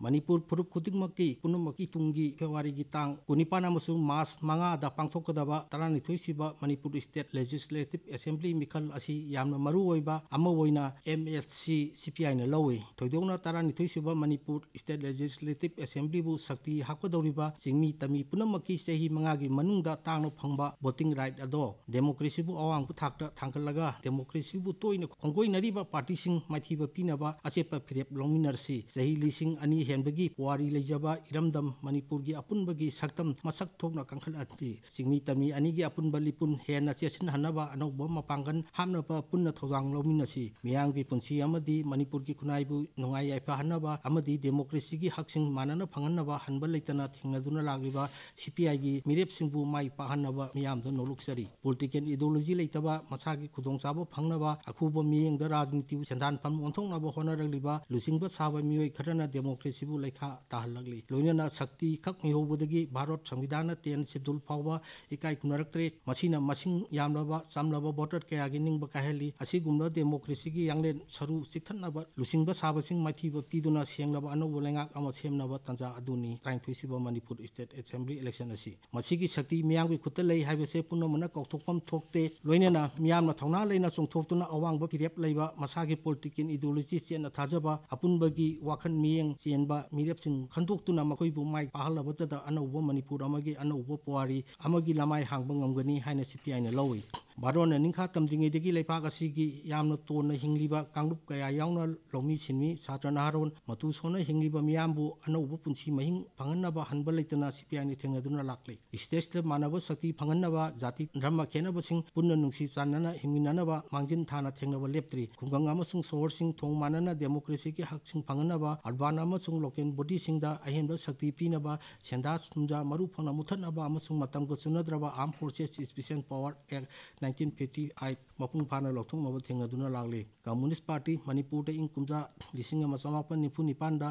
ꯃꯅꯤꯄꯨꯔ ꯐꯨꯔꯨꯞ ꯈꯨꯗꯤꯡꯃꯛꯀꯤ ꯄꯨꯝꯅꯃꯛꯀꯤ ꯇꯨꯡꯒꯤ ꯐꯦꯕꯋꯥꯔꯤꯒꯤ ꯇꯥꯡ ꯀꯨꯟꯅꯤꯄꯥꯟ ꯑꯃꯁꯨꯡ ꯃꯥꯔꯆ ꯃꯉꯥꯗ ꯄꯥꯡꯊꯣꯛꯀꯗꯕ ꯇꯔꯥꯅꯤꯊꯣꯏ ꯁꯤꯕ ꯃꯅꯤꯄꯨꯔ ꯏꯁꯇꯦꯠ ꯂꯦꯖꯤꯁꯂꯦꯇꯤꯞ ꯑꯦꯁꯦꯝꯕ꯭ꯂꯤ ꯃꯤꯈꯜ ꯑꯁꯤ ꯌꯥꯝꯅ ꯃꯔꯨꯑꯣꯏꯕ ꯑꯃ ꯑꯣꯏꯅ ꯑꯦꯝ ꯑꯦꯁ ꯁꯤ ꯁꯤ ꯄꯤ ꯑꯥꯏꯅ ꯂꯧꯏ ꯊꯣꯏꯗꯣꯛꯅ ꯇꯔꯥꯅꯤꯊꯣꯏ ꯁꯨꯕ ꯃꯅꯤꯄꯨꯔ ꯏꯁꯇꯦꯠ ꯂꯦꯖꯤꯁꯂꯦꯇꯤꯞ ꯑꯦꯁꯦꯝꯕ꯭ꯂꯤꯕꯨ ꯁꯛꯇꯤ ꯍꯥꯞꯀꯗꯧꯔꯤꯕ ꯆꯤꯡꯃꯤ ꯇꯝꯃꯤ ꯄꯨꯝꯅꯃꯛꯀꯤ ꯆꯍꯤ ꯃꯉꯥꯒꯤ ꯃꯅꯨꯡꯗ ꯇꯥꯡꯅ ꯐꯪꯕ ꯚꯣꯇꯤꯡ ꯔꯥꯏꯠ ꯑꯗꯣ ꯗꯦꯃꯣꯀ꯭ꯔꯦꯁꯤꯕꯨ ꯑꯋꯥꯡꯕ ꯊꯥꯛꯇ ꯊꯥꯡꯒꯠꯂꯒ ꯗꯦꯃꯣꯀ꯭ꯔꯦꯁꯤꯕꯨ ꯇꯣꯏꯅ ꯈꯣꯡꯒꯣꯏꯅꯔꯤꯕ ꯄꯥꯔꯇꯤꯁꯤꯡ ꯃꯥꯏꯊꯤꯕ ꯄꯤꯅꯕ ꯑꯆꯦꯠꯄ ꯐꯤꯔꯦꯞ ꯂꯧꯃꯤꯟꯅꯔꯁꯤ ꯆꯍꯤ ꯂꯤꯁꯤꯡ ꯑꯅꯤ ꯍꯦꯟ ꯍꯦꯟꯕꯒꯤ ꯄꯨꯋꯥꯔꯤ ꯂꯩꯖꯕ ꯏꯔꯝꯗꯝ ꯃꯅꯤꯄꯨꯔꯒꯤ ꯑꯄꯨꯟꯕꯒꯤ ꯁꯛꯇꯝ ꯃꯁꯛ ꯊꯣꯛꯅ ꯀꯟꯈꯠꯍꯜꯂꯤ ꯆꯤꯡꯃꯤ ꯇꯝꯃꯤ ꯑꯅꯤꯒꯤ ꯑꯄꯨꯟꯕ ꯂꯤꯄꯨꯟ ꯍꯦꯟꯅ ꯆꯦꯠꯁꯤꯟꯍꯟꯅꯕ ꯑꯅꯧꯕ ꯃꯄꯥꯡꯒꯜ ꯍꯥꯞꯅꯕ ꯄꯨꯟꯅ ꯊꯧꯗꯥꯡ ꯂꯧꯃꯤꯟꯅꯁꯤ ꯃꯤꯌꯥꯝꯒꯤ ꯄꯨꯟꯁꯤ ꯑꯃꯗꯤ ꯃꯅꯤꯄꯨꯔꯒꯤ ꯈꯨꯟꯅꯥꯏꯕꯨ ꯅꯨꯡꯉꯥꯏ ꯌꯥꯏꯐꯍꯟꯅꯕ ꯑꯃꯗꯤ ꯗꯦꯃꯣꯀ꯭ꯔꯦꯁꯤꯒꯤ ꯍꯛꯁꯤꯡ ꯃꯥꯟꯅꯅ ꯐꯪꯍꯟꯅꯕ ꯍꯟꯕ ꯂꯩꯇꯅ ꯊꯦꯡꯅꯗꯨꯅ ꯂꯥꯛꯂꯤꯕ ꯁꯤ ꯄꯤ ꯑꯥꯏꯒꯤ ꯃꯤꯔꯦꯞꯁꯤꯡꯕꯨ ꯃꯥꯏ ꯄꯥꯛꯍꯟꯅꯕ ꯃꯤꯌꯥꯝꯗ ꯅꯣꯂꯨꯛꯆꯔꯤ ꯄꯣꯂꯤꯇꯤꯀꯦꯜ ꯏꯗꯣꯂꯣꯖꯤ ꯂꯩꯇꯕ ꯃꯁꯥꯒꯤ ꯈꯨꯗꯣꯡꯆꯥꯕ ꯐꯪꯅꯕ ꯑꯈꯨꯕ ꯃꯤꯠꯌꯦꯡꯗ ꯔꯥꯖꯅꯤꯇꯤ ꯁꯦꯟꯗꯥꯟꯐꯝ ꯑꯣꯟꯊꯣꯛꯅꯕ ꯍꯣꯠꯅꯔꯛꯂꯤꯕ ꯂꯨꯆꯤꯡꯕ ꯁꯥꯕ ꯃꯤꯑꯣꯏ ꯈꯔꯅ ꯗꯦꯃꯣꯀ꯭ꯔꯦꯁꯤ ꯑꯁꯤꯕꯨ ꯂꯩꯈꯥ ꯇꯥꯍꯜꯂꯛꯂꯤ ꯂꯣꯏꯅꯅ ꯁꯛꯇꯤ ꯈꯛ ꯃꯤꯍꯧꯕꯗꯒꯤ ꯚꯥꯔꯠ ꯁꯪꯕꯤꯙꯥꯟꯅ ꯇꯦꯟ ꯁꯦꯗꯨꯜ ꯐꯥꯎꯕ ꯏꯀꯥꯏ ꯈꯨꯝꯅꯔꯛꯇ꯭ꯔꯦ ꯃꯁꯤꯅ ꯃꯁꯤꯡ ꯌꯥꯝꯂꯕ ꯆꯝꯂꯕ ꯚꯣꯇꯔ ꯀꯌꯥꯒꯤ ꯅꯤꯡꯕ ꯀꯥꯏꯍꯜꯂꯤ ꯑꯁꯤꯒꯨꯝꯕ ꯗꯦꯃꯣꯀ꯭ꯔꯦꯁꯤꯒꯤ ꯌꯥꯡꯂꯦꯟ ꯁꯔꯨ ꯆꯤꯛꯊꯠꯅꯕ ꯂꯨꯆꯤꯡꯕ ꯁꯥꯕꯁꯤꯡ ꯃꯥꯏꯊꯤꯕ ꯄꯤꯗꯨꯅ ꯁꯦꯡꯂꯕ ꯑꯅꯧꯕ ꯂꯩꯉꯥꯛ ꯑꯃ ꯁꯦꯝꯅꯕ ꯇꯥꯟꯖꯥ ꯑꯗꯨꯅꯤ ꯇꯔꯥꯅꯤꯊꯣꯏꯁꯨꯕ ꯃꯅꯤꯄꯨꯔ ꯏꯁꯇꯦꯠ ꯑꯦꯁꯦꯝꯕ꯭ꯂꯤ ꯏꯂꯦꯛꯁꯟ ꯑꯁꯤ ꯃꯁꯤꯒꯤ ꯁꯛꯇꯤ ꯃꯤꯌꯥꯝꯒꯤ ꯈꯨꯠꯇ ꯂꯩ ꯍꯥꯏꯕꯁꯦ ꯄꯨꯝꯅꯃꯛꯅ ꯀꯥꯎꯊꯣꯛꯐꯝ ꯊꯣꯛꯇꯦ ꯂꯣꯏꯅꯅ ꯃꯤꯌꯥꯝꯅ ꯊꯧꯅꯥ ꯂꯩꯅ ꯆꯣꯡꯊꯣꯛꯇꯨꯅ ꯑꯋꯥꯡꯕ ꯐꯤꯔꯦꯞ ꯂꯩꯕ ꯃꯁꯥꯒꯤ ꯄꯣꯂꯤꯇꯤꯀꯦꯜ ꯏꯗꯤꯑꯣꯂꯣꯖꯤ ꯆꯦꯠꯅ ꯊꯥꯖꯕ ꯑꯄꯨꯟꯕꯒꯤ ꯋꯥꯈꯜ ꯃꯤꯠꯌꯦꯡ ꯆꯦꯟ ꯃꯅꯤꯄꯨꯔ ꯑꯃꯒꯤ ꯑꯅꯧꯕ ꯄꯨꯋꯥꯔꯤ ꯑꯃꯒꯤ ꯂꯃꯥꯏ ꯍꯥꯡꯗꯣꯛꯇꯨꯅ ꯃꯈꯣꯏꯕꯨ ꯃꯥꯏ ꯄꯥꯛꯍꯜꯂꯕꯗꯇ ꯑꯅꯧꯕ ꯃꯅꯤꯄꯨꯔ ꯑꯃꯒꯤ ꯑꯅꯧꯕ ꯄꯨꯋꯥꯔꯤ ꯑꯃꯒꯤ ꯂꯃꯥꯏ ꯍꯥꯡꯕ ꯉꯝꯒꯅꯤ ꯍꯥꯏꯅ ꯁꯤ ꯄꯤ ꯑꯥꯏꯅ ꯂꯧꯏ ꯕꯥꯔꯣꯟ ꯑꯅꯤꯡꯈꯥ ꯇꯝꯗ꯭ꯔꯤꯉꯩꯗꯒꯤ ꯂꯩꯕꯥꯛ ꯑꯁꯤꯒꯤ ꯌꯥꯝꯅ ꯇꯣꯟꯅ ꯍꯤꯡꯂꯤꯕ ꯀꯥꯡꯂꯨꯞ ꯀꯌꯥ ꯌꯥꯎꯅ ꯂꯧꯃꯤ ꯁꯤꯟꯃꯤ ꯁꯥꯇ꯭ꯔ ꯅꯍꯥꯔꯣꯟ ꯃꯇꯨ ꯁꯣꯟꯅ ꯍꯤꯡꯂꯤꯕ ꯃꯤꯌꯥꯝꯕꯨ ꯑꯅꯧꯕ ꯄꯨꯟꯁꯤ ꯃꯍꯤꯡ ꯐꯪꯍꯟꯅꯕ ꯍꯟꯕ ꯂꯩꯇꯅ ꯁꯤꯄꯤꯑꯥꯏꯅ ꯊꯦꯡꯅꯗꯨꯅ ꯂꯥꯛꯂꯤ ꯏꯁꯇꯦꯠꯁꯤꯗ ꯃꯥꯟꯅꯕ ꯁꯛꯇꯤ ꯐꯪꯍꯟꯅꯕ ꯖꯥꯇꯤ ꯙꯔꯃ ꯈꯦꯠꯅꯕꯁꯤꯡ ꯄꯨꯟꯅ ꯅꯨꯡꯁꯤ ꯆꯥꯟꯅꯅ ꯍꯤꯡꯃꯤꯟꯅꯅꯕ ꯃꯥꯡꯖꯤꯟ ꯊꯥꯅ ꯊꯦꯡꯅꯕ ꯂꯦꯞꯇ꯭ꯔꯤ ꯈꯨꯡꯒꯪ ꯑꯃꯁꯨꯡ ꯁꯣꯍꯔꯁꯤꯡ ꯊꯣꯡ ꯃꯥꯟꯅꯅ ꯗꯦꯃꯣꯀ꯭ꯔꯦꯁꯤꯒꯤ ꯍꯛꯁꯤꯡ ꯐꯪꯍꯟꯅꯕ ꯑꯔꯕꯥꯟ ꯑꯃꯁꯨꯡ ꯂꯣꯀꯦꯜ ꯕꯣꯗꯤꯁꯤꯡꯗ ꯑꯍꯦꯟꯕ ꯁꯛꯇꯤ ꯄꯤꯅꯕ ꯁꯦꯟꯗꯥ ꯊꯨꯝꯖꯥ ꯃꯔꯨ ꯐꯪꯅ ꯃꯨꯊꯠꯅꯕ ꯑꯃꯁꯨꯡ ꯃꯇꯝꯒ ꯆꯨꯅꯗ꯭ꯔꯕ ꯑꯥꯔꯝ ꯐꯣꯔꯁꯦꯁ ꯏꯁꯄꯤꯁꯦꯜ ꯄꯥꯋꯔ ꯑꯦꯛ 1950 ai mapung phana lok thung mabu thenga duna lagle communist party Manipur मपुर चमापन निफु निपन्ड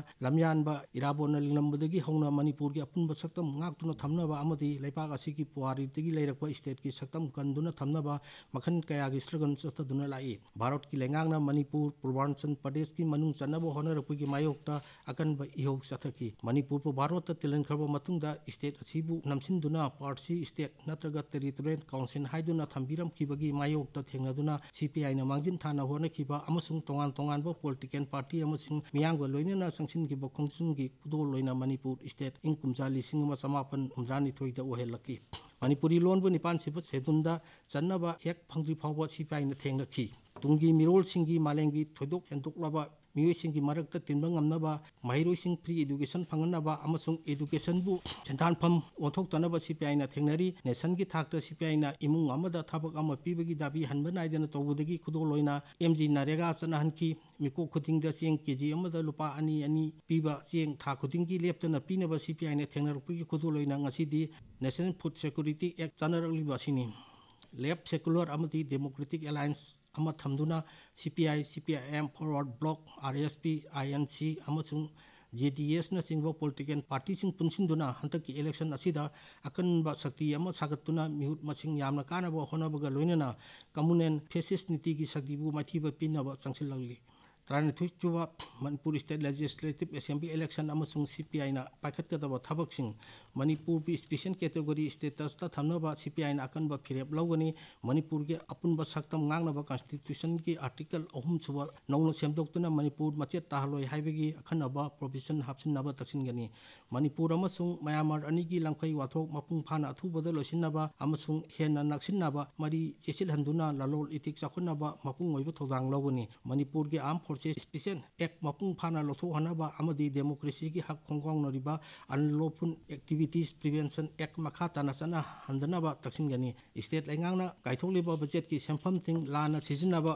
इराबो लिल म अपुब सक्म मान थम्बल परिदेखि स्टेट् सक्म लाई भारत चन भरतीले मणिपुर पूर्वान्चल प्रदेश चोनर मायौत अक चाधी म भार्तनख्रबुदा स्टेट नम्सनदुन पार्टी स्टेट नत्ररीटोरियल काउन्सी न सिआई थाना हामी ꯂꯩꯈꯤꯕ ꯑꯃꯁꯨꯡ ꯇꯣꯉꯥꯟ ꯇꯣꯉꯥꯟꯕ ꯄꯣꯂꯤꯇꯤꯀꯦꯜ ꯄꯥꯔꯇꯤ ꯑꯃꯁꯨꯡ ꯃꯤꯌꯥꯝꯒ ꯂꯣꯏꯅꯅ ꯆꯪꯁꯤꯟꯈꯤꯕ ꯈꯣꯡꯖꯪꯒꯤ ꯈꯨꯗꯣꯜ ꯑꯣꯏꯅ ꯃꯅꯤꯄꯨꯔ ꯏꯁꯇꯦꯠ ꯏꯪ ꯀꯨꯝꯖꯥ ꯂꯤꯁꯤꯡ ꯑꯃ ꯆꯃꯥꯄꯟ ꯍꯨꯝꯗ꯭ꯔꯥꯅꯤꯊꯣꯏꯗ ꯑꯣꯏꯍꯜꯂꯛꯈꯤ ꯃꯅꯤꯄꯨꯔꯤ ꯂꯣꯟꯕꯨ ꯅꯤꯄꯥꯟ ꯁꯤꯕ ꯁꯦꯗꯨꯜꯗ ꯆꯟꯅꯕ ꯍꯦꯛ ꯐꯪꯗ꯭ꯔꯤ ꯐꯥꯎꯕ ꯁꯤꯄꯤꯑꯥꯏꯅ ꯊꯦꯡꯅꯈꯤ ꯇꯨꯡꯒꯤ ꯃꯤꯔꯣꯜꯁꯤꯡꯒꯤ ꯃꯥꯂꯦꯝꯒꯤ ꯊꯣꯏꯗꯣꯛ ꯍꯦꯟꯗꯣꯛꯂꯕ ꯃꯤꯑꯣꯏꯁꯤꯡꯒꯤ ꯃꯔꯛꯇ ꯇꯤꯟꯕ ꯉꯝꯅꯕ ꯃꯍꯩꯔꯣꯏꯁꯤꯡ ꯐ꯭ꯔꯤ ꯏꯗꯨꯀꯦꯁꯟ ꯐꯪꯍꯟꯅꯕ ꯑꯃꯁꯨꯡ ꯏꯗꯨꯀꯦꯁꯟꯕꯨ ꯁꯦꯟꯊꯥꯟꯐꯝ ꯑꯣꯟꯊꯣꯛꯇꯅꯕ ꯁꯤ ꯄꯤ ꯑꯥꯏꯅ ꯊꯦꯡꯅꯔꯤ ꯅꯦꯁꯟꯒꯤ ꯊꯥꯛꯇ ꯁꯤ ꯄꯤ ꯑꯥꯏꯅ ꯏꯃꯨꯡ ꯑꯃꯗ ꯊꯕꯛ ꯑꯃ ꯄꯤꯕꯒꯤ ꯗꯥꯕꯤ ꯍꯟꯕ ꯅꯥꯏꯗꯅ ꯇꯧꯕꯗꯒꯤ ꯈꯨꯗꯣꯜ ꯑꯣꯏꯅ ꯑꯦꯝ ꯖꯤ ꯅꯔꯦꯒꯥ ꯆꯠꯅꯍꯟꯈꯤ ꯃꯤꯀꯣꯛ ꯈꯨꯗꯤꯡꯗ ꯆꯦꯡ ꯀꯦꯖꯤ ꯑꯃꯗ ꯂꯨꯄꯥ ꯑꯅꯤ ꯑꯅꯤ ꯄꯤꯕ ꯆꯦꯡ ꯊꯥ ꯈꯨꯗꯤꯡꯒꯤ ꯂꯦꯞꯇꯅ ꯄꯤꯅꯕ ꯁꯤ ꯄꯤ ꯑꯥꯏꯅ ꯊꯦꯡꯅꯔꯛꯄꯒꯤ ꯈꯨꯗꯣꯜ ꯑꯣꯏꯅ ꯉꯁꯤꯗꯤ ꯅꯦꯁꯅꯦꯜ ꯐꯨꯗ ꯁꯦꯀꯨꯔꯤꯇꯤ ꯑꯦꯛ ꯆꯠꯅꯔꯛꯂꯤꯕ ꯑꯁꯤꯅꯤ ꯂꯦꯞ ꯁꯦꯀꯨꯂꯔ ꯑꯃꯗꯤ ꯗꯦꯃꯣꯀ꯭ꯔꯦꯇꯤꯛ ꯑꯦꯂꯥꯏꯟꯁ ꯑꯃ ꯊꯝꯗꯨꯅ C P I C P I M forward bloc R S P I N C ꯑꯃꯁꯨꯡ ꯖꯦ ꯗꯤ ꯑꯦꯁꯅꯆꯤꯡꯕ ꯄꯣꯂꯤꯇꯤꯀꯦꯜ ꯄꯥꯔꯇꯤꯁꯤꯡ ꯄꯨꯟꯁꯤꯟꯗꯨꯅ ꯍꯟꯗꯛꯀꯤ ꯏꯂꯦꯛꯁꯟ ꯑꯁꯤꯗ ꯑꯀꯟꯕ ꯁꯛꯇꯤ ꯑꯃ ꯁꯥꯒꯠꯇꯨꯅ ꯃꯤꯍꯨꯠ ꯃꯁꯤꯡ ꯌꯥꯝꯅ ꯀꯥꯅꯕ ꯍꯣꯠꯅꯕꯒ ꯂꯣꯏꯅꯅ ꯀꯝꯃꯨꯅꯦꯜ ꯐꯦꯁꯤꯁ ꯅꯤꯇꯤꯒꯤ ꯁꯛꯇꯤꯕꯨ ꯃꯥꯏꯊꯤꯕ ꯄꯤꯅꯕ ꯆꯪꯁꯤꯜꯂꯛꯂꯤ ꯇꯔꯥꯅꯤꯊꯣꯏ ꯁꯨꯕ Manipur state legislative assembly election ꯑꯃꯁꯨꯡ ꯁꯤ ꯄꯤ ꯑꯥꯏꯅ ꯄꯥꯏꯈꯠꯀꯗꯕ ꯊꯕꯛꯁꯤꯡ ꯃꯅꯤꯄꯨꯔꯒꯤ ꯏꯁꯄꯤꯁꯦꯜ ꯀꯦꯇꯦꯒꯣꯔꯤ ꯏꯁꯇꯦꯇꯁꯇ ꯊꯝꯅꯕ ꯁꯤ ꯄꯤ ꯑꯥꯏꯅ ꯑꯀꯟꯕ ꯐꯤꯔꯦꯞ ꯂꯧꯒꯅꯤ ꯃꯅꯤꯄꯨꯔꯒꯤ ꯑꯄꯨꯟꯕ ꯁꯛꯇꯝ ꯉꯥꯡꯅꯕ ꯀꯟꯁꯇꯤꯇ꯭ꯌꯨꯁꯟꯒꯤ ꯑꯥꯔꯇꯤꯀꯜ ꯑꯍꯨꯝ ꯁꯨꯕ ꯅꯧꯅ ꯁꯦꯝꯗꯣꯛꯇꯨꯅ ꯃꯅꯤꯄꯨꯔ ꯃꯆꯦꯠ ꯇꯥꯍꯜꯂꯣꯏ ꯍꯥꯏꯕꯒꯤ ꯑꯈꯟꯅꯕ ꯄ꯭ꯔꯣꯚꯤꯖꯟ ꯍꯥꯞꯆꯤꯟꯅꯕ ꯇꯛꯁꯤꯟꯒꯅꯤ ꯃꯅꯤꯄꯨꯔ ꯑꯃꯁꯨꯡ ꯃꯌꯥꯃꯔ ꯑꯅꯤꯒꯤ ꯂꯝꯈꯩ ꯋꯥꯊꯣꯛ ꯃꯄꯨꯡ ꯐꯥꯅ ꯑꯊꯨꯕꯗ ꯂꯣꯏꯁꯤꯟꯅꯕ ꯑꯃꯁꯨꯡ ꯍꯦꯟꯅ ꯅꯛꯁꯤꯟꯅꯕ ꯃꯔꯤ ꯆꯦꯠꯁꯤꯜꯍꯟꯗꯨꯅ ꯂꯂꯣꯜ ꯏꯇꯤꯛ ꯆꯥꯎꯈꯠꯅꯕ ꯃꯄꯨꯡ ꯑꯣꯏꯕ ꯊꯧꯗꯥꯡ ꯂꯧꯒꯅꯤ ꯃꯅꯤꯄꯨꯔꯒꯤ ꯑꯥꯔꯝ खरचे स्पेशल एक मपुंग फाना लथो हना बा अमदी डेमोक्रेसी की हक खोंगोंग नरीबा अनलोफुन एक्टिविटीज प्रिवेंशन एक मखा ताना सना हंदना बा तक्सिम गनी स्टेट लेंगांग ना बजेट की सेमफम थिंग लाना सिजनबा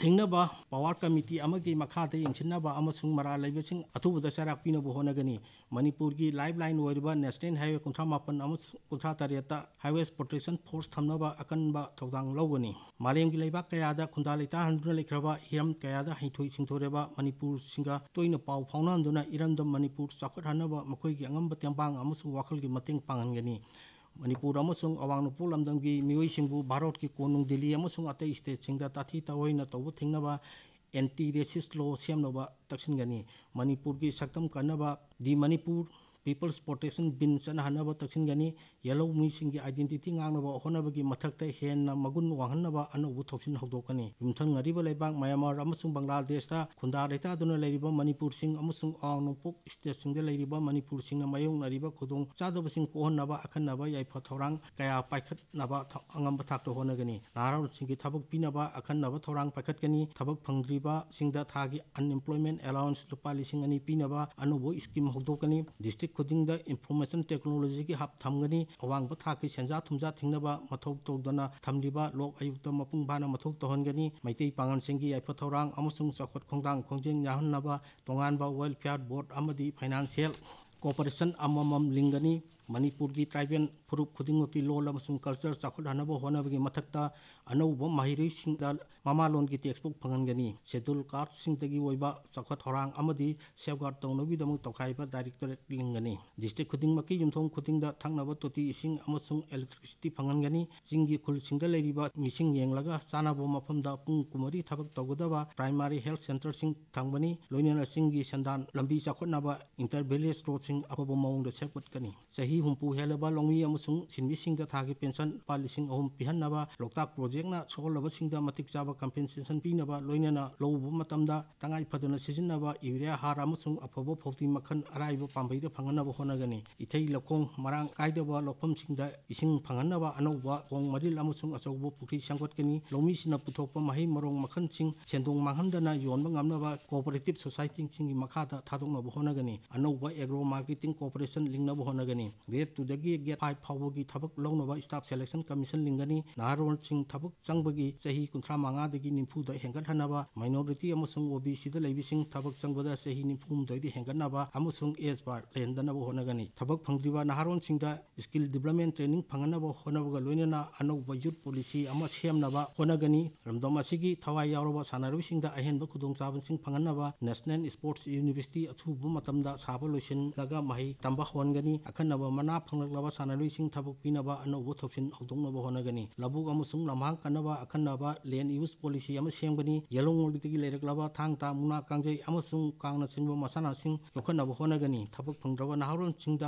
ꯊꯦꯡꯅꯕ ꯄꯋꯥꯔ ꯀꯃꯤꯇꯤ ꯑꯃꯒꯤ ꯃꯈꯥꯗ ꯌꯦꯡꯁꯤꯟꯅꯕ ꯑꯃꯁꯨꯡ ꯃꯔꯥ ꯂꯩꯕꯁꯤꯡ ꯑꯊꯨꯕꯗ ꯆꯩꯔꯥꯛ ꯄꯤꯅꯕ ꯍꯣꯠꯅꯒꯅꯤ ꯃꯅꯤꯄꯨꯔꯒꯤ ꯂꯥꯏꯞ ꯂꯥꯏꯟ ꯑꯣꯏꯔꯤꯕ ꯅꯦꯁꯅꯦꯜ ꯍꯥꯏꯋꯦ ꯀꯨꯟꯊ꯭ꯔꯥ ꯃꯥꯄꯟ ꯑꯃꯁꯨꯡ ꯀꯨꯟꯊ꯭ꯔꯥ ꯇꯔꯦꯠꯇ ꯍꯥꯏꯋꯦꯁ ꯄ꯭ꯔꯣꯇꯦꯛꯁꯟ ꯐꯣꯔꯁ ꯊꯝꯅꯕ ꯑꯀꯟꯕ ꯊꯧꯗꯥꯡ ꯂꯧꯒꯅꯤ ꯃꯥꯂꯦꯝꯒꯤ ꯂꯩꯕꯥꯛ ꯀꯌꯥꯗ ꯈꯨꯟꯗꯥ ꯂꯩꯇꯥꯍꯟꯗꯨꯅ ꯂꯩꯈ꯭ꯔꯕ ꯍꯤꯔꯝ ꯀꯌꯥꯗ ꯍꯩꯊꯣꯏ ꯁꯤꯡꯊꯣꯔꯕ ꯃꯅꯤꯄꯨꯔꯁꯤꯡꯒ ꯇꯣꯏꯅ ꯄꯥꯎ ꯐꯥꯎꯅꯍꯟꯗꯨꯅ ꯏꯔꯝꯗꯝ ꯃꯅꯤꯄꯨꯔ ꯆꯥꯎꯈꯠꯍꯟꯅꯕ ꯃꯈꯣꯏꯒꯤ ꯑꯉꯝꯕ ꯇꯦꯡꯕꯥꯡ ꯑꯃꯁꯨꯡ ꯋꯥꯈꯜꯒꯤ ꯃꯇꯦꯡ ꯄꯥꯡꯍꯟꯒꯅꯤ ꯃꯅꯤꯄꯨꯔ ꯑꯃꯁꯨꯡ ꯑꯋꯥꯡ ꯅꯣꯡꯄꯣꯛ ꯂꯝꯗꯝꯒꯤ ꯃꯤꯑꯣꯏꯁꯤꯡꯕꯨ ꯚꯥꯔꯠꯀꯤ ꯀꯣꯅꯨꯡ ꯗꯤꯜꯂꯤ ꯑꯃꯁꯨꯡ ꯑꯇꯩ ꯏꯁꯇꯦꯠꯁꯤꯡꯗ ꯇꯥꯊꯤ ꯇꯥꯑꯣꯏꯅ ꯇꯧꯕ ꯊꯤꯡꯅꯕ ꯑꯦꯟꯇꯤ ꯔꯦꯁꯤꯁ ꯂꯣ ꯁꯦꯝꯅꯕ ꯇꯛꯁꯤꯟꯒꯅꯤ ꯃꯅꯤꯄꯨꯔꯒꯤ ꯁꯛꯇꯝ ꯀꯟꯅꯕ the Manipur people's protection bill ꯆꯠꯅꯍꯟꯅꯕ ꯇꯛꯁꯤꯟ ꯒꯅꯤ ꯌꯥꯂꯧꯃꯤꯁꯤꯡꯒꯤ ꯑꯥꯏꯗꯦꯟꯇꯤꯇꯤ ꯉꯥꯡꯅꯕ ꯍꯣꯠꯅꯕꯒꯤ ꯃꯊꯛꯇ ꯍꯦꯟꯅ ꯃꯒꯨꯟ ꯋꯥꯡꯍꯟꯅꯕ ꯑꯅꯧꯕ ꯊꯧꯁꯤꯟ ꯍꯧꯗꯣꯛꯀꯅꯤ ꯌꯨꯝꯊꯪꯅꯔꯤꯕ ꯂꯩꯕꯥꯛ ꯃꯌꯥꯃꯔ ꯑꯃꯁꯨꯡ ꯕꯪꯒ꯭ꯂꯥꯗꯦꯁꯇ ꯈꯨꯟꯗꯥ ꯂꯩꯇꯥꯗꯨꯅ ꯂꯩꯔꯤꯕ ꯃꯅꯤꯄꯨꯔꯁꯤꯡ ꯑꯃꯁꯨꯡ ꯑꯋꯥꯡ ꯅꯣꯡꯄꯣꯛ ꯏꯁꯇꯦꯠꯁꯤꯡꯗ ꯂꯩꯔꯤꯕ ꯃꯅꯤꯄꯨꯔꯁꯤꯡꯅ ꯃꯥꯌꯣꯛꯅꯔꯤꯕ ꯈꯨꯗꯣꯡ ꯆꯥꯗꯕꯁꯤꯡ ꯀꯣꯛꯍꯟꯅꯕ ꯑꯈꯟꯅꯕ ꯌꯥꯏꯐ ꯊꯧꯔꯥꯡ ꯀꯌꯥ ꯄꯥꯏꯈꯠꯅꯕ ꯑꯉꯝꯕ ꯊꯥꯛꯇ ꯍꯣꯠꯅꯒꯅꯤ ꯅꯍꯥꯔꯣꯜꯁꯤꯡꯒꯤ ꯊꯕꯛ ꯄꯤꯅꯕ ꯑꯈꯟꯅꯕ ꯊꯧꯔꯥꯡ ꯄꯥꯏꯈꯠꯀꯅꯤ ꯊꯕꯛ ꯐꯪꯗ꯭ꯔꯤꯕꯁꯤꯡꯗ ꯊꯥꯒꯤ ꯑꯟꯑꯦꯝꯄ꯭ꯂꯣꯏꯃꯦꯟ ꯑꯦꯂꯥꯎꯟꯁ ꯂꯨꯄꯥ ꯂꯤꯁꯤꯡ ꯑꯅꯤ ꯄꯤꯅꯕ ꯑꯅꯧꯕ ꯁ꯭ꯀꯤꯝ ꯍꯧꯗꯣꯛꯀꯅꯤ ꯗꯤꯁꯇ꯭ꯔꯤꯛ खुदिंग द इंफॉर्मेशन टेक्नोलॉजी की हब थमगनी अवांग था की सेंजा थुमजा थिंगनबा मथोक तोदना थमलीबा लोक आयुक्त मपुंग बाना मथोक तोहनगनी मैतेई पांगन सिंगी आइफ थौरांग अमसुंग सखत खोंदांग खोंजिंग याहनबा तोंगानबा वेलफेयर बोर्ड अमदी फाइनेंशियल कोऑपरेशन अममम लिंगनी ꯃꯅꯤꯄꯨꯔꯒꯤ ꯇ꯭ꯔꯥꯏꯕꯦꯜ ꯐꯨꯔꯨꯞ ꯈꯨꯗꯤꯡꯃꯛꯀꯤ ꯂꯣꯜ ꯑꯃꯁꯨꯡ ꯀꯜꯆꯔ ꯆꯥꯎꯈꯠꯍꯟꯅꯕ ꯍꯣꯠꯅꯕꯒꯤ ꯃꯊꯛꯇ ꯑꯅꯧꯕ ꯃꯍꯩꯔꯣꯏꯁꯤꯡꯗ ꯃꯃꯥꯂꯣꯟꯒꯤ ꯇꯦꯛꯁꯕꯨꯛ ꯐꯪꯍꯟꯒꯅꯤ ꯁꯦꯗꯨꯜ ꯀꯥꯁꯁꯤꯡꯗꯒꯤ ꯑꯣꯏꯕ ꯆꯥꯎꯈꯠ ꯊꯧꯔꯥꯡ ꯑꯃꯗꯤ ꯁꯦꯞꯒꯥꯔꯗ ꯇꯧꯅꯕꯒꯤꯗꯃꯛ ꯇꯧꯈꯥꯏꯕ ꯗꯥꯏꯔꯦꯛꯇꯣꯔꯦꯠ ꯂꯤꯡꯒꯅꯤ ꯗꯤꯁꯇ꯭ꯔꯤꯛ ꯈꯨꯗꯤꯡꯃꯛꯀꯤ ꯌꯨꯝꯊꯣꯡ ꯈꯨꯗꯤꯡꯗ ꯊꯛꯅꯕ ꯇꯣꯇꯤ ꯏꯁꯤꯡ ꯑꯃꯁꯨꯡ ꯑꯦꯂꯦꯛꯇ꯭ꯔꯤꯁꯤꯇꯤ ꯐꯪꯍꯟꯒꯅꯤ ꯆꯤꯡꯒꯤ ꯈꯨꯜꯁꯤꯡꯗ ꯂꯩꯔꯤꯕ ꯃꯤꯁꯤꯡ ꯌꯦꯡꯂꯒ ꯆꯥꯅꯕ ꯃꯐꯝꯗ ꯄꯨꯡ ꯀꯨꯃꯔꯤ ꯊꯕꯛ ꯇꯧꯒꯗꯕ ꯄ꯭ꯔꯥꯏꯃꯥꯔꯤ ꯍꯦꯜꯊ ꯁꯦꯟꯇꯔꯁꯤꯡ ꯊꯝꯒꯅꯤ ꯂꯣꯏꯅꯅ ꯆꯤꯡꯒꯤ ꯁꯦꯟꯗꯥꯟ ꯂꯝꯕꯤ ꯆꯥꯎꯈꯠꯅꯕ ꯏꯟꯇꯔ ꯚꯤꯂꯦꯖ ꯔꯣꯗꯁꯤꯡ ꯑꯐꯕ ꯃꯑꯣꯡꯗ ꯁꯦꯝꯒꯠꯀꯅꯤ ꯆꯍꯤ हमपू हेल लौमी सिंग था की पेंशन लुपा लिंग अहम पीहब लोकता प्रोजेक्ट छोलबिक कंपेसेशन पीनब लौबद तंगाई फदनाब यूरिया हर अफब फौती मखन अरब पाबीद फंगनब होने इथे लखों मरान कायदब लौम इसिंग फंगनब अनौब कों मरल अचौब पुख्री संगठनी लौमी पुथोप मही मर मखन सेंदों मांगना योनब गमनब कोपरेटिव सोसाइटी मखाद थादों होने अनौब एग्रो मार्केटिंग कोपरेशन लिंगब होने ꯒ꯭ꯔꯦꯗ ꯇꯨꯗꯒꯤ ꯒ꯭ꯔꯦꯗ ꯐꯥꯏꯚ ꯐꯥꯎꯕꯒꯤ ꯊꯕꯛ ꯂꯧꯅꯕ ꯏꯁꯇꯥꯐ ꯁꯦꯂꯦꯛꯁꯟ ꯀꯃꯤꯁꯟ ꯂꯤꯡꯒꯅꯤ ꯅꯍꯥꯔꯣꯜꯁꯤꯡ ꯊꯕꯛ ꯆꯪꯕꯒꯤ ꯆꯍꯤ ꯀꯨꯟꯊ꯭ꯔꯥ ꯃꯉꯥꯗꯒꯤ ꯅꯤꯐꯨꯗ ꯍꯦꯟꯒꯠꯍꯟꯅꯕ ꯃꯥꯏꯅꯣꯔꯤꯇꯤ ꯑꯃꯁꯨꯡ ꯑꯣ ꯕꯤ ꯁꯤꯗ ꯂꯩꯕꯁꯤꯡ ꯊꯕꯛ ꯆꯪꯕꯗ ꯆꯍꯤ ꯅꯤꯐꯨꯍꯨꯝꯗꯣꯏꯗꯤ ꯍꯦꯟꯒꯠꯅꯕ ꯑꯃꯁꯨng ꯑꯦꯖ ꯕꯥꯔ ꯂꯩꯍꯟꯗꯅꯕ ꯍꯣꯠꯅꯒꯅꯤ ꯊꯕꯛ ꯐꯪꯗ꯭ꯔꯤꯕ ꯅꯍꯥꯔꯣꯜꯁꯤꯡꯗ ꯁ꯭ꯀꯤꯜ ꯗꯤꯕꯂꯞꯃꯦꯟ ꯇ꯭ꯔꯦꯅꯤꯡ ꯐꯪꯍꯟꯅꯕ ꯍꯣꯠꯅꯕꯒ ꯂꯣꯏꯅꯅ ꯑꯅꯧꯕ ꯌꯨꯠ ꯄꯣꯂꯤꯁꯤ ꯑꯃ ꯁꯦꯝꯅꯕ ꯍꯣꯠꯅꯒꯅꯤ ꯂꯝꯗꯝ ꯑꯁꯤꯒꯤ ꯊꯋꯥꯏ ꯌꯥꯎꯔꯕ ꯁꯥꯟꯅꯔꯣꯏꯁꯤꯡꯗ ꯑꯍꯦꯟꯕ ꯈꯨꯗꯣꯡꯆꯥꯕꯁꯤꯡ ꯐꯪꯍꯟꯅꯕ ꯅꯦꯁꯅꯦꯜ ꯁ꯭ꯄꯣꯔꯠꯁ ꯌꯨꯅꯤꯚꯔꯁꯤꯇꯤ ꯑꯊꯨꯕ ꯃꯇꯝꯗ ꯁꯥꯕ ꯂꯣꯏꯁꯤꯜꯂꯒ ꯃꯍꯩ ꯇꯝꯕ ꯍꯣꯟꯒꯅꯤ ꯑꯈꯟꯅꯕ mana phanglak laba sanari thabuk pinaba ano na bohona gani labuk amusung lamhang kanaba akhanaba sing thopsin hodong bu ꯃꯅꯥ ꯐꯪꯂꯛꯂꯕ ꯁꯥꯟꯅꯔꯣꯏꯁꯤꯡ ꯊꯕꯛ ꯄꯤꯅꯕ ꯑꯅꯧꯕ ꯊ ꯧ ꯁ ꯤ i t i ꯗ i l e ꯕ e k laba t ꯂ ꯧ ꯕ ꯨ ta ꯃ ꯁ ꯨ ꯡ ꯂꯝꯍꯥꯡ ꯀꯟꯅꯕ ꯑꯈꯟꯅꯕ ꯂꯦꯟ ꯌꯨꯁ ꯄꯣꯂꯤꯁꯤ ꯑꯃ ꯁꯦꯝꯒꯅꯤ ꯌ ꯦ ꯂ ꯣ ꯡ ꯉ a ꯂ ꯤ a ꯒ ꯤ ꯂ ꯩ ꯔ ꯛ ꯂ a ꯊꯥꯡ ꯇꯥ ꯃꯨꯅꯥ ꯀ a n g ꯩ a b a na harun ꯤ ꯡ ꯕ ꯃ ꯁ ꯥ ꯟ ꯅ a ꯤ ꯡ k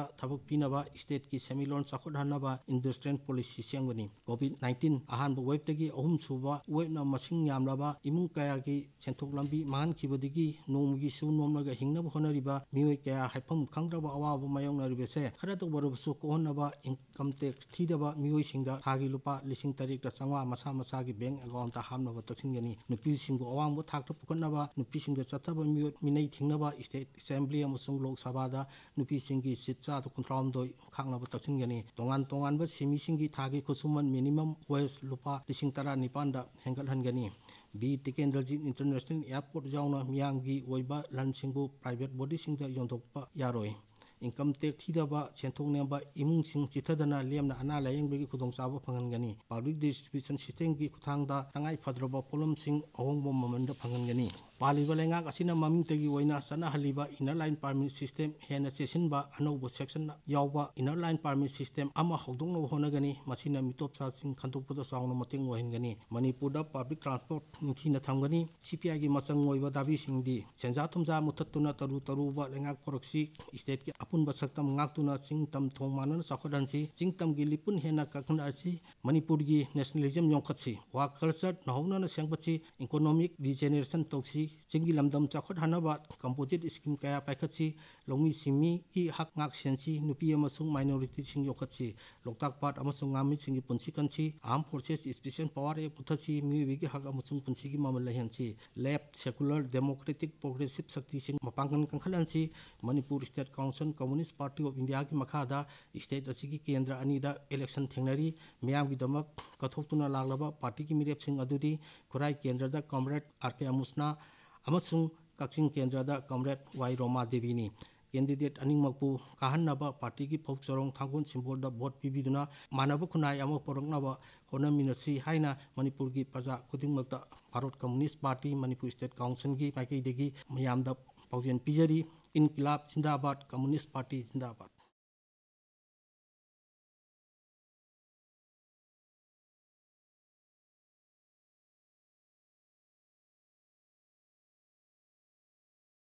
pinaba ꯍ ꯣ ꯠ ꯅ e ꯅ ꯤ ꯊꯕꯛ ꯐ ꯪ ꯗ ꯭ n sakhod hanaba i n d u s t r i a ꯦ p o l i ꯦ ꯃ s i ꯣ ꯟ ꯆꯥꯎꯈꯠꯍꯟꯅꯕ ꯏꯟꯗꯁꯇ꯭ꯔꯤꯌꯦꯜ ꯄ ꯣ ꯂ ꯤ ꯁ a ꯁꯦꯝꯒꯅꯤ ꯀꯣꯚꯤꯗ ꯅ ꯥ a ꯟ ꯇ ꯤ ꯟ ꯑꯍꯥꯟꯕ ꯋꯦꯕꯇꯒꯤ ꯑ ꯍ a ꯝ ꯁꯨꯕ ꯋꯦꯕꯅ ꯃꯁꯤꯡ ꯌꯥꯝꯂꯕ ꯏ a ꯨ ꯡ ꯀꯌꯥꯒꯤ i ꯦ ꯟ ꯊ ꯣ ꯛ ꯂꯝꯕꯤ ꯃꯥꯡꯍꯟꯈꯤꯕꯗꯒꯤ ꯅꯣꯡꯃꯒꯤꯁꯨ ꯅꯣꯝꯂꯒ ꯍꯤꯡꯅꯕ ꯍ ꯣ ꯠ ꯅ i ꯤ ꯕ ꯃ ꯤ ꯑ h a ꯀꯌꯥ a ꯥ ꯏ a ꯝ ꯈ ꯪ ꯗ ꯭ a ꯕ ꯑꯋꯥꯕ ꯃꯥꯌꯣꯛꯅꯔꯤꯕꯁꯦ ꯈꯔꯇ ꯋꯥꯔꯨꯕꯁꯨ ꯀꯣꯛꯍꯟꯅꯕ ꯏꯟꯀꯝ ꯇꯦꯛꯁ ꯊꯤꯗꯕ ꯃꯤꯑꯣꯏꯁꯤꯡꯗ ꯊꯥꯒꯤ ꯂꯨꯄꯥ ꯂꯤꯁꯤꯡ ꯇꯔꯦꯠꯀ ꯆꯥꯝꯃꯉꯥ ꯃꯁꯥ ꯃꯁꯥꯒꯤ ꯕꯦꯡꯛ ꯑꯦꯀꯥꯎꯟꯇ ꯍꯥꯞꯅꯕ ꯇꯛꯁꯤꯟꯒꯅꯤ ꯅꯨꯄꯤꯁꯤꯡꯕꯨ ꯑꯋꯥꯡꯕ ꯊꯥꯛꯇ ꯄꯨꯈꯠꯅꯕ ꯅꯨꯄꯤꯁꯤꯡꯗ ꯆꯠꯊꯕ ꯃꯤꯑꯣꯠ ꯃꯤꯅꯩ ꯊꯤꯡꯅꯕ ꯏꯁꯇꯦꯠ ꯑꯦꯁꯦꯝꯕ꯭ꯂꯤ ꯑꯃꯁꯨꯡ ꯂꯣꯛ ꯁꯚꯥꯗ ꯅꯨꯄꯤꯁꯤꯡꯒꯤ ꯁꯤꯠ ꯆꯥꯗ ꯀꯨꯟꯊ꯭ꯔꯥꯍꯨꯝꯗꯣꯏ ꯈꯥꯛꯅꯕ ꯇꯛꯁꯤꯟꯒꯅꯤ ꯇꯣꯉꯥꯟ ꯇꯣꯉꯥꯟꯕ ꯁꯤꯃꯤꯁꯤꯡꯒꯤ ꯊꯥꯒꯤ ꯈꯨꯠꯁꯨꯃꯟ ꯃꯤꯅꯤꯃꯝ ꯋꯦꯖ ꯂꯨꯄꯥ ꯂꯤꯁꯤꯡ ꯇꯔꯥ ꯅꯤꯄꯥꯟꯗ ꯍꯦꯟꯒꯠꯍꯟꯒꯅꯤ ꯕꯤ ꯇꯤꯀꯦꯟꯗ꯭ꯔꯖꯤꯠ ꯏꯟꯇꯔꯅꯦꯁꯅꯦꯜ ꯑꯦꯌꯥꯔꯄꯣꯔꯠ ꯌꯥꯎꯅ ꯃꯤꯌꯥꯝꯒꯤ ꯑꯣꯏꯕ ꯂꯟꯁꯤꯡꯕꯨ ꯄ꯭ꯔꯥꯏꯚꯦꯠ ꯕꯣꯗꯤꯁꯤꯡꯗ ꯌꯣꯟꯊꯣꯛꯄ ꯌꯥꯔꯣꯏ income tax thida ba chenthok ne ba imung sing chitha dana lem na ana la yang gi khudong sa ba phangan public distribution system gi khuthang da tangai phadro ba sing da पालिब ꯂꯩꯉꯥꯛ ꯑꯁꯤꯅ ꯃꯃꯤꯡꯇꯒꯤ ꯑꯣꯏꯅ ꯆꯠꯅꯍꯜꯂꯤꯕ inner line permit system ꯍꯦꯟꯅ ꯆꯦꯛꯁꯤꯟꯕ ꯑꯅꯧꯕ section ꯌꯥꯎꯕ inner line permit system ꯑꯃ ꯍꯧꯗꯣꯛꯅꯕ ꯍꯣꯠꯅꯒꯅꯤ ꯃꯁꯤꯅ ꯃꯤꯇꯣꯞꯆꯥꯁꯤꯡ ꯈꯟꯗꯣꯛꯄꯗ ꯆꯥꯎꯅ ꯃꯇꯦꯡ ꯑꯣꯏꯍꯟꯒꯅꯤ ꯃꯅꯤꯄꯨꯔꯗ ꯄꯥꯕ꯭ꯂꯤꯛ ꯇ꯭ꯔꯥꯟꯁꯄꯣꯔꯠ ꯅꯤꯡꯊꯤꯅ ꯊꯝꯒꯅꯤ ꯁꯤ ꯄꯤ ꯑꯥꯏꯒꯤ ꯃꯆꯪ ꯑꯣꯏꯕ ꯗꯥꯕꯤꯁꯤꯡꯗꯤ ꯁꯦꯟꯖꯥ ꯊꯨꯝꯖꯥ ꯃꯨꯊꯠꯇꯨꯅ ꯇꯔꯨ ꯇꯔꯨꯕ ꯂꯩꯉꯥꯛ ꯄꯣꯔꯛꯁꯤ ꯏꯁꯇꯦꯠꯀꯤ ꯑꯄꯨꯟꯕ ꯁꯛꯇꯝ ꯉꯥꯛꯇꯨꯅ ꯆꯤꯡꯇꯝ ꯊꯣꯡ ꯃꯥꯟꯅꯅ ꯆꯥꯎꯈꯠꯍꯟꯁꯤ ꯆꯤꯡꯇꯝꯒꯤ ꯂꯤꯄꯨꯟ ꯍꯦꯟꯅ ꯀꯛꯈꯠꯍꯟꯁꯤ ꯃꯅꯤꯄꯨꯔꯒꯤ ꯅꯦꯁꯅꯦꯂꯤꯖꯝ ꯌꯣꯛꯈꯠꯁꯤ ꯋꯥ ꯀꯜꯆꯔ ꯅꯧꯍꯧꯅꯅ ꯁꯦꯝꯒꯠꯁꯤ ꯏꯀꯣꯅꯣꯃꯤꯛ ꯔꯤꯖꯦꯅꯦꯔꯦꯁꯟ ꯇꯧꯁꯤ चेंगी लमदम चाखट हनाबा कंपोजिट स्कीम क्या पाइखछि लोंमी सिमी की हक नाक सेंसी माइनोरीटी अमसुंग माइनॉरिटी सिंग योखछि लोकताक पाट अमसुंग आमी सिंगी फोर्सेस स्पेशल पावर एक पुथछि मी विगे हक अमसुंग पुंसी की मामल लहनछि लेफ्ट सेकुलर डेमोक्रेटिक प्रोग्रेसिव शक्ति मपांगन कंखलनछि Manipur state council communist party of India की मखादा स्टेट अछि केंद्र अनिदा इलेक्शन थेनरी म्याम विदमक कथोक्तुना लागलबा पार्टी की मेरे सिंग अदुदी कुराई केंद्रदा कॉमरेड आरके कच्चिङ केन्द्र कमरेड वाइ रोमा देविनी केन्डेट अनिमपु काव पार्टी फरौँ ठागोल सिम्बोल भोट पिभि खो पर होनमसिसिस होइन मपुर पजा खुदिमत भारत कमुनिस पार्टी मपुर स्टेट काउन्सी मलाई म्याद पाउजे पिजरी इन किलाप जिन्बा कमुनिस पार्टी जिन्बाड